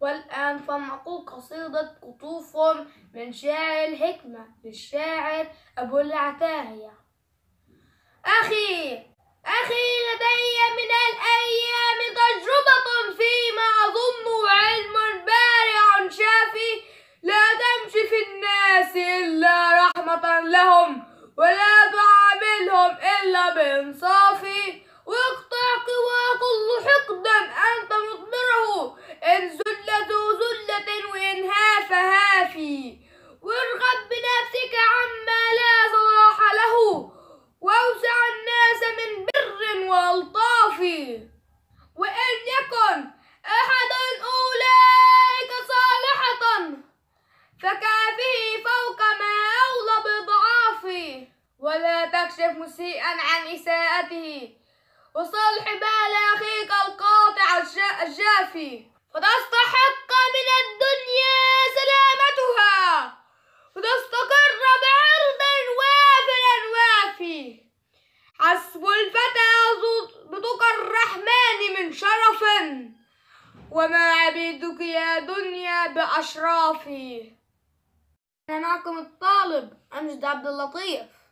والآن فنقول قصيدة قطوف من شاعر الحكمة للشاعر أبو العتاهية أخي أخي لدي من الأيام تجربة فيما أظن علم بارع شافي لا تمشي في الناس إلا رحمة لهم ولا تعاملهم إلا بإنصافي النافي وارغب بنفسك عما لا صلاح له واوسع الناس من بر والطاف وإن يكن أحد أولئك صالحة فكافه فوق ما أولى بضعاف ولا تكشف مسيئا عن إساءته وصلح بال أخيك القاطع الجافي فتصلح عسب الفتى بطك الرحمن من شرف وما عبيدك يا دنيا بأشرافي أنا معكم الطالب أمجد عبد اللطيف